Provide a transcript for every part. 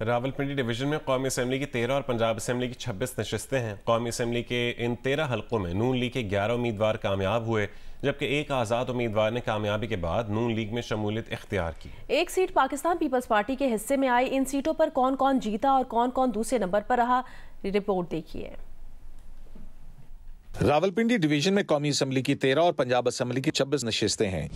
Rawalpindi division में कौमी assembly की तेरह और पंजाब असम्बली की छब्बीस नशस्तें हैं कौमी असम्बली के इन तेरह हलकों में नून लीग के ग्यारह उम्मीदवार कामयाब हुए जबकि एक आज़ाद उम्मीदवार ने कामयाबी के बाद नून लीग में शमूलियत इख्तियार की एक सीट पाकिस्तान पीपल्स पार्टी के हिस्से में आई इन सीटों पर कौन कौन जीता और कौन कौन दूसरे नंबर पर रहा रिपोर्ट देखिए रावलपिंडी डिवीजन में कौमी असम्बली की तेरह और पंजाब असम्बली की छब्बीस नशिस्तें हैं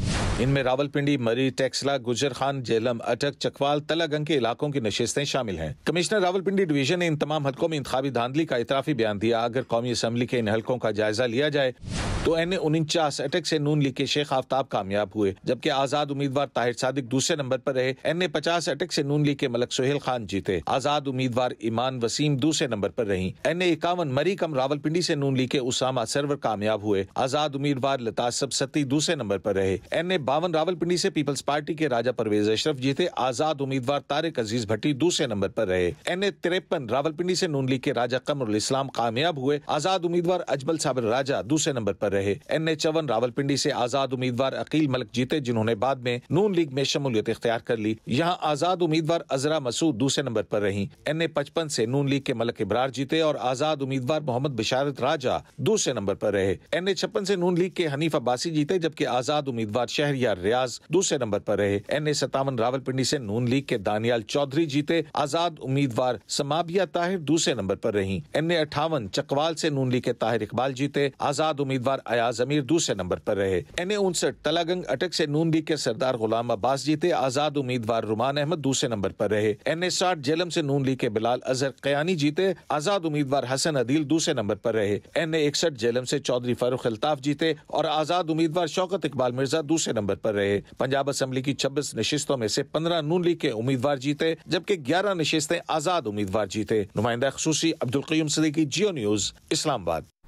इनमें रावलपिंडी मरी टेक्सला गुजर खान जेलम अटक चकवाल तलागंग के इलाकों की नशिस्तें शामिल हैं कमिश्नर रावलपिंडी डिवीजन ने इन तमाम हलकों में इंतबी धांधली का इतराफी बयान दिया अगर कौमी असम्बली के इन हलकों का जायजा लिया जाए तो एन उनचास अटक से नून लीग के शेख आफ्ताब कामयाब हुए जबकि आजाद उम्मीदवार ताहिर सादिक दूसरे नंबर पर रहे एन ए पचास अटक से नून लीग के मलक सोहेल खान जीते आजाद उम्मीदवार ईमान वसीम दूसरे नंबर पर रही एन ए इक्यावन मरीकम रावलपिंडी से नून लीग के उसामा सरवर कामयाब हुए आजाद उम्मीदवार लतासब सत्ती दूसरे नंबर पर रहे एन ए बावन रावलपिंडी से पीपल्स पार्टी के राजा परवेज अशरफ जीते आजाद उम्मीदवार तारिक अजीज भट्टी दूसरे नंबर पर रहे एन ए तिरपन रावलपिंडी से नून लीग के राजा कमर इस्लाम कामयाब हुए आजाद उम्मीदवार अजबल साबिर राजा दूसरे नंबर पर पर रहे एन ए चवन रावलपिंडी से आजाद उम्मीदवार अकील मलिक जीते जिन्होंने बाद में नून लीग में शमूलियत इख्तियार कर ली यहाँ आजाद उम्मीदवार अजरा मसूद दूसरे नंबर पर रही एन ए पचपन से नून लीग के मलक इब्रार जीते और आजाद उम्मीदवार मोहम्मद बिशारत राजा दूसरे नंबर पर रहे एन ए छप्पन से नून लीग के हनीफ अब्बासी जीते जबकि आजाद उम्मीदवार या रियाज दूसरे नंबर पर रहे एन ए सतावन रावलपिंडी से नून लीग के दानियाल चौधरी जीते आजाद उम्मीदवार समाबिया ताहिर दूसरे नंबर पर रही एन ए अठावन चकवाल से नून लीग के ताहिर इकबाल जीते आजाद उम्मीदवार सरदार अयाज अमीर दूसरे नंबर पर रहे एन ए उनसठ तलागंग अटक से नून लीग के सरदार गुलाम अब्बास जीते आजाद उम्मीदवार रुमान अहमद दूसरे नंबर पर रहे एन ए साठ जेलम से नून लीग के बिलाल अजहर कयानी जीते आजाद उम्मीदवार हसन अदील दूसरे नंबर पर रहे एन ए इकसठ जेलम से चौधरी फारूक अल्ताफ जीते और आजाद उम्मीदवार शौकत इकबाल मिर्जा दूसरे नंबर पर रहे पंजाब असम्बली की छब्बीस नशिस्तों में से पंद्रह नून लीग के उम्मीदवार जीते जबकि ग्यारह नशिस्तें आजाद उम्मीदवार जीते नुमाइंदा खसूसी अब्दुल कयूम की जियो न्यूज इस्लामाबाद